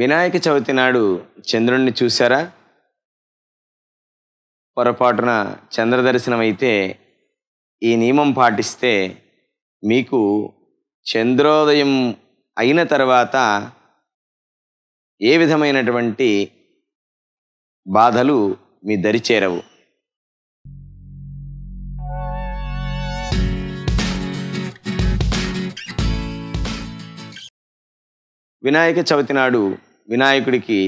వినాయక చవితి నాడు చంద్రుణ్ణి చూశారా పొరపాటున చంద్రదర్శనం అయితే ఈ నియమం పాటిస్తే మీకు చంద్రోదయం అయిన తర్వాత ఏ విధమైనటువంటి బాధలు మీ దరిచేరవు వినాయక చవితి నాడు వినాయకుడికి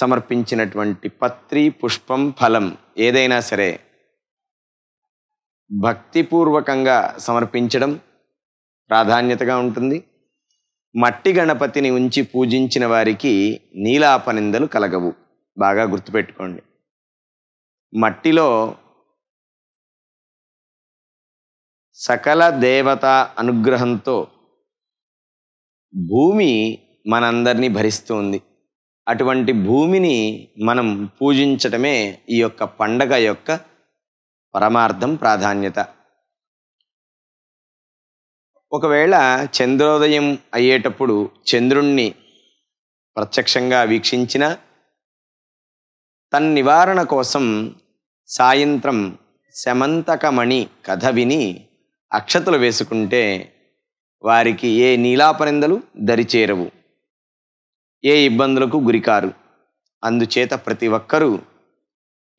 సమర్పించినటువంటి పత్రి పుష్పం ఫలం ఏదైనా సరే భక్తిపూర్వకంగా సమర్పించడం ప్రాధాన్యతగా ఉంటుంది మట్టి గణపతిని ఉంచి పూజించిన వారికి నీలాపనిందలు కలగవు బాగా గుర్తుపెట్టుకోండి మట్టిలో సకల దేవత అనుగ్రహంతో భూమి మనందరినీ భరిస్తూ ఉంది అటువంటి భూమిని మనం పూజించటమే ఈ యొక్క పండగ యొక్క పరమార్థం ప్రాధాన్యత ఒకవేళ చంద్రోదయం అయ్యేటప్పుడు చంద్రుణ్ణి ప్రత్యక్షంగా వీక్షించిన తన్ నివారణ కోసం సాయంత్రం శమంతకమణి కథ విని అక్షతలు వేసుకుంటే వారికి ఏ నీలాపనిందలు దరిచేరవు ఏ ఇబ్బందులకు గురికారు అందుచేత ప్రతి ఒక్కరూ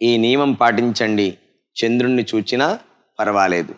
ఈ నియమం పాటించండి చంద్రుణ్ణి చూచినా పర్వాలేదు